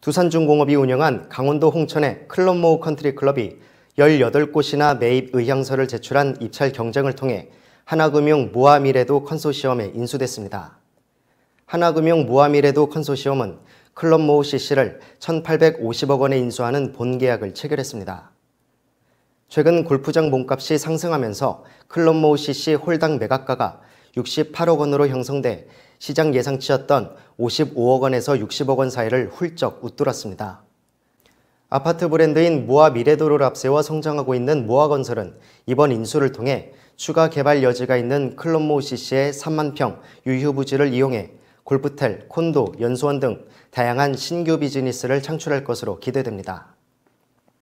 두산중공업이 운영한 강원도 홍천의 클럽모우 컨트리클럽이 18곳이나 매입 의향서를 제출한 입찰 경쟁을 통해 하나금융 모아미래도 컨소시엄에 인수됐습니다. 하나금융 모아미래도 컨소시엄은 클럽모우 CC를 1,850억 원에 인수하는 본계약을 체결했습니다. 최근 골프장 몸값이 상승하면서 클럽모우 CC 홀당 매각가가 68억 원으로 형성돼 시장 예상치였던 55억 원에서 60억 원 사이를 훌쩍 웃돌았습니다. 아파트 브랜드인 모아 미래도를 앞세워 성장하고 있는 모아건설은 이번 인수를 통해 추가 개발 여지가 있는 클럽모 CC의 3만 평 유휴 부지를 이용해 골프텔, 콘도, 연수원 등 다양한 신규 비즈니스를 창출할 것으로 기대됩니다.